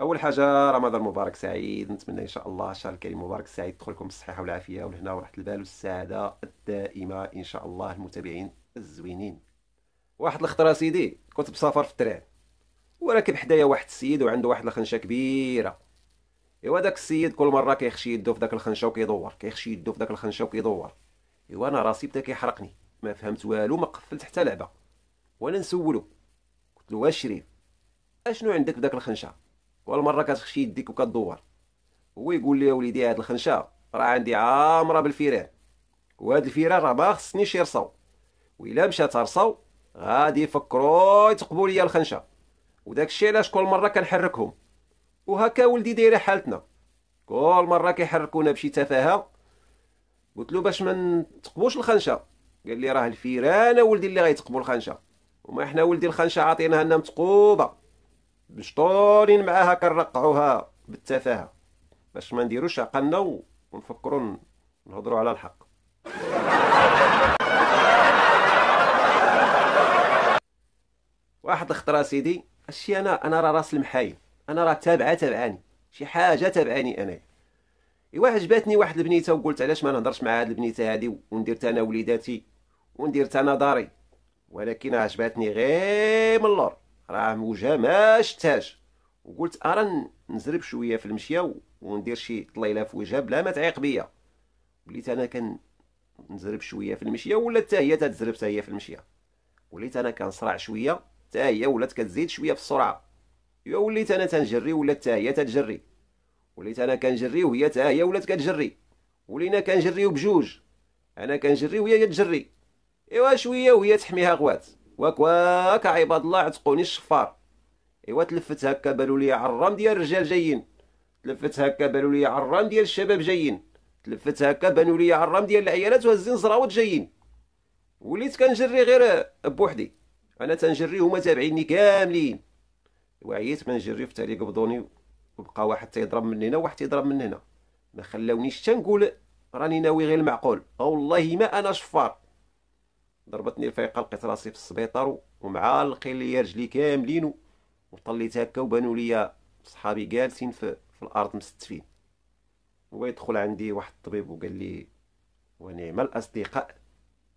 اول حاجه رمضان مبارك سعيد نتمنى ان شاء الله شهر الكريم مبارك سعيد تدخلكم بالصحه والعافيه والهنا وراحه البال والسعاده الدائمه ان شاء الله المتابعين الزوينين واحد الخطره سيدي كنت بسافر في التران وراكب حدايا واحد السيد وعنده واحد الخنشه كبيره ايوا داك السيد كل مره كيخشي يدو في داك الخنشه وكيدور كيخشي يدو في داك الخنشه وكيدور ايوا انا راسي بدا كيحرقني ما فهمت والو ما قفلت حتى لعبه وانا نسولو قلت له واش شريف اشنو عندك في داك الخنشه كل مره كتخشي يديك وكدور هو يقول لي يا وليدي هاد الخنشه راه عندي عامره بالفيران وهاد الفيران راه ما خصنيش يرصاو ويلا مشى ترصاو غادي يفكروا يتقبوا ليا الخنشه وداك الشيء علاش كل مره كنحركهم وهكا ولدي دايره حالتنا كل مره كيحركونا بشي تفاهه قلت له باش ما تقبوش الخنشه قال لي راه الفيران ولدي اللي غيتقبوا الخنشه وما احنا ولدي الخنشه عطيناها لنا متقوبه بشطورين معاها كنرقعوها بالتفاهه باش ما نديروش عقلنا ونفكروا نهضروا على الحق واحد الخطره سيدي اشي انا انا راه راس المحايل انا راه تابعه تابعاني شي حاجه تابعاني انا ايوا عجباتني واحد البنيته وقلت علاش ما نهضرش مع هاد البنيته هادي وندير انا وليداتي وندير انا داري ولكن عجباتني غير من اللور راه موجه ما شتاش وقلت ارا نزرب شويه في المشيه وندير شي طليله في وجهها بلا ما تعيق بيا وليت انا كان نزرب شويه في المشيه ولا حتى هي تتزرب هي في المشيه وليت انا كنصرع شويه حتى هي ولات كتزيد شويه في السرعه يا وليت انا تنجري ولا حتى هي تتجري وليت انا كنجري وهي حتى هي ولات كتجري ولينا كنجريو بجوج انا كنجري وهي كتجري ايوا شويه وهي تحميها غوات واك واك عباد الله عتقوني الشفار ايوا تلفت هكا بالو ليا عرام ديال الرجال جايين تلفت هكا بالو ليا عرام ديال الشباب جايين تلفت هكا بانو ليا عرام ديال العيالات وهزين زراوت جايين وليت كنجري غير بوحدي انا تنجري هما تابعيني كاملين وعييت من جري في تاريخ بدوني وبقى واحد تيضرب من هنا وواحد تيضرب من هنا ما خلاونيش حتى نقول راني ناوي غير المعقول والله ما انا شفار ضربتني الفيقه لقيت راسي في السبيطار ومعالقي ليا رجلي كاملين وطليت هكا وبانوا ليا صحابي جالسين في, في الارض مستفين هو يدخل عندي واحد الطبيب وقال لي ونعم الاصدقاء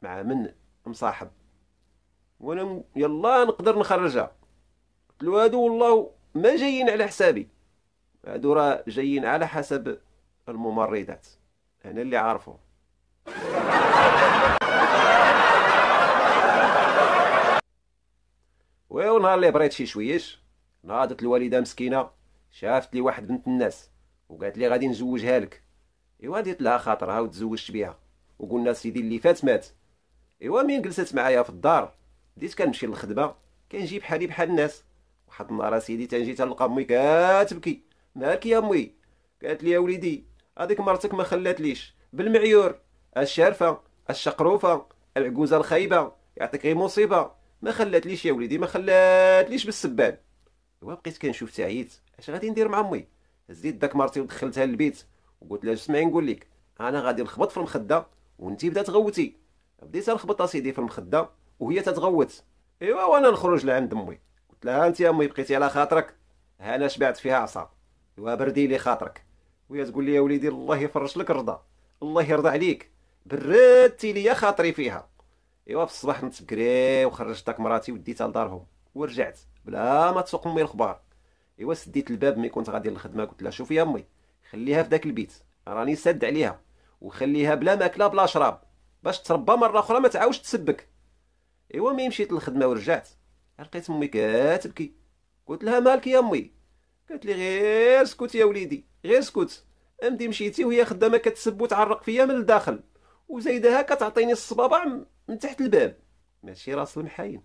مع من مصاحب وانا يلا نقدر نخرجها قلت له هادو والله ما جايين على حسابي هادو راه جايين على حسب الممرضات انا اللي عارفهم ونهار اللي بريت شي شويش ناضت الوالده مسكينه شافت لي واحد بنت الناس وقالت لي غادي نزوجها لك ايوا ديت لها خاطرها وتزوجت بها وقلنا سيدي اللي فات مات ايوا مين جلست معايا في الدار بديت كنمشي للخدمه كنجيب حالي بحال الناس واحد النهار سيدي تنجي تلقى امي كاتبكي مالك يا امي قالت لي يا وليدي هذيك مرتك ما خلاتليش بالمعيور الشارفه الشقروفه العجوزه الخايبه يعطيك غير مصيبه ما خلاتليش يا وليدي ما خلاتليش بالسبان ايوا بقيت كنشوف تعييت اش غادي ندير مع امي هزيت داك مرتي ودخلتها للبيت وقلت لها اسمعي نقول لك انا غادي نخبط في المخده وانت بدا تغوتي بديت نخبط اسيدي في المخده وهي تتغوت ايوا وانا نخرج لعند امي قلت لها انت يا امي بقيتي على خاطرك انا شبعت فيها عصا ايوا بردي لي خاطرك وهي تقول لي يا وليدي الله يفرج لك الرضا الله يرضى عليك بردتي لي خاطري فيها ايوا في الصباح نت بكري وخرجت داك مراتي وديتها لدارهم ورجعت بلا ما تسوق امي الخبار ايوا سديت الباب ملي كنت غادي للخدمه قلت لها شوفي يا امي خليها في داك البيت راني سد عليها وخليها بلا ماكله بلا شراب باش تربى مره اخرى ما تعاودش تسبك ايوا ملي مشيت للخدمه ورجعت لقيت امي كتبكي قلت لها مالك يا امي قالت لي غير سكت يا وليدي غير سكت امدي مشيتي وهي خدامه كتسب وتعرق فيا من الداخل هكا تعطيني الصبابه من تحت الباب ماشي راس المحاين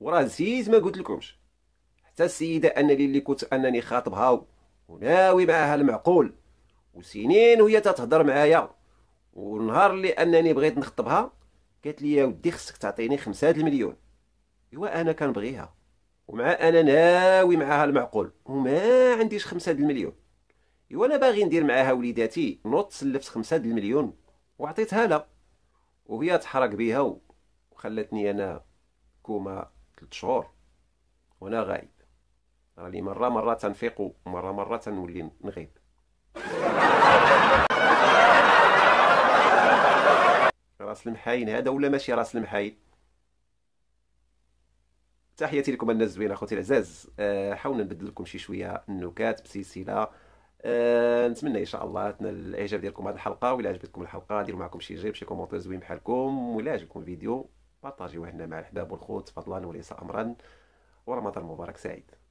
وراه نسيت ما قلت لكمش حتى السيده انني اللي كنت انني خاطبها وناوي معاها المعقول وسنين وهي تتهضر معايا والنهار اللي انني بغيت نخطبها قالت لي يا ودي خصك تعطيني خمسة المليون ايوا انا كنبغيها ومع انا ناوي معاها المعقول وما عنديش خمسة المليون ايوا انا باغي ندير معاها وليداتي نوض سلفت خمسة د المليون وعطيتها لها وهي تحرق بها وخلتني انا كوما ثلاث شهور وانا غايب راني مره مره تنفيق ومره مره تنولي نغيب راس المحاين هذا ولا ماشي راس المحاين تحياتي لكم الناس زوينه اخوتي العزاز آه، حاولنا نبدل لكم شي شويه النكات بسلسله آه، نتمنى ان شاء الله تنال الاعجاب ديالكم هذه الحلقه ولا عجبتكم الحلقه ديروا معكم شي جيب شي كومونتير زوين بحالكم ولا عجبكم الفيديو بارطاجيوه هنا مع الحباب والخوت فضلا وليس امرا ورمضان مبارك سعيد